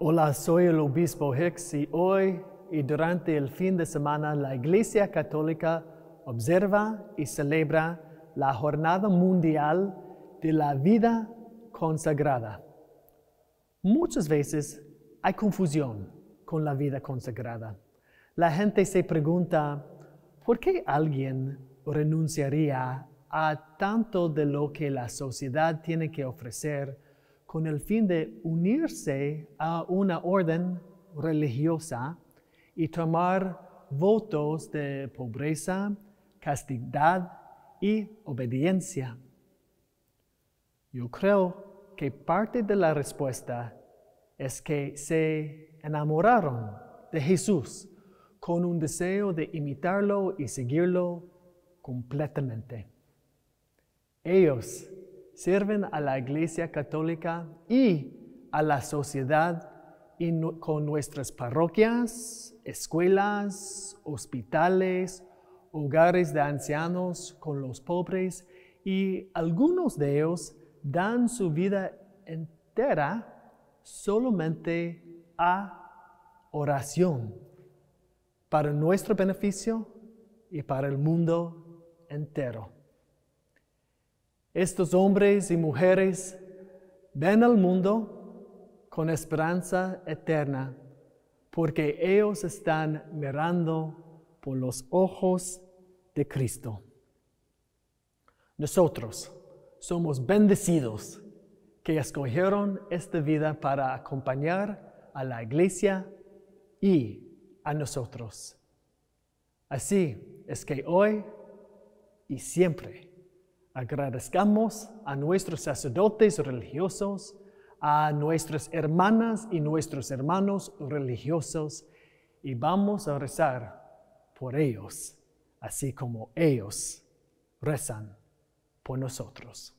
Hola, soy el obispo Hicks y hoy y durante el fin de semana la Iglesia Católica observa y celebra la Jornada Mundial de la Vida Consagrada. Muchas veces hay confusión con la vida consagrada. La gente se pregunta, ¿por qué alguien renunciaría a tanto de lo que la sociedad tiene que ofrecer? con el fin de unirse a una orden religiosa y tomar votos de pobreza, castidad y obediencia. Yo creo que parte de la respuesta es que se enamoraron de Jesús con un deseo de imitarlo y seguirlo completamente. Ellos sirven a la Iglesia Católica y a la sociedad con nuestras parroquias, escuelas, hospitales, hogares de ancianos, con los pobres y algunos de ellos dan su vida entera solamente a oración para nuestro beneficio y para el mundo entero estos hombres y mujeres ven al mundo con esperanza eterna, porque ellos están mirando por los ojos de Cristo. Nosotros somos bendecidos que escogieron esta vida para acompañar a la iglesia y a nosotros. Así es que hoy y siempre Agradezcamos a nuestros sacerdotes religiosos, a nuestras hermanas y nuestros hermanos religiosos y vamos a rezar por ellos, así como ellos rezan por nosotros.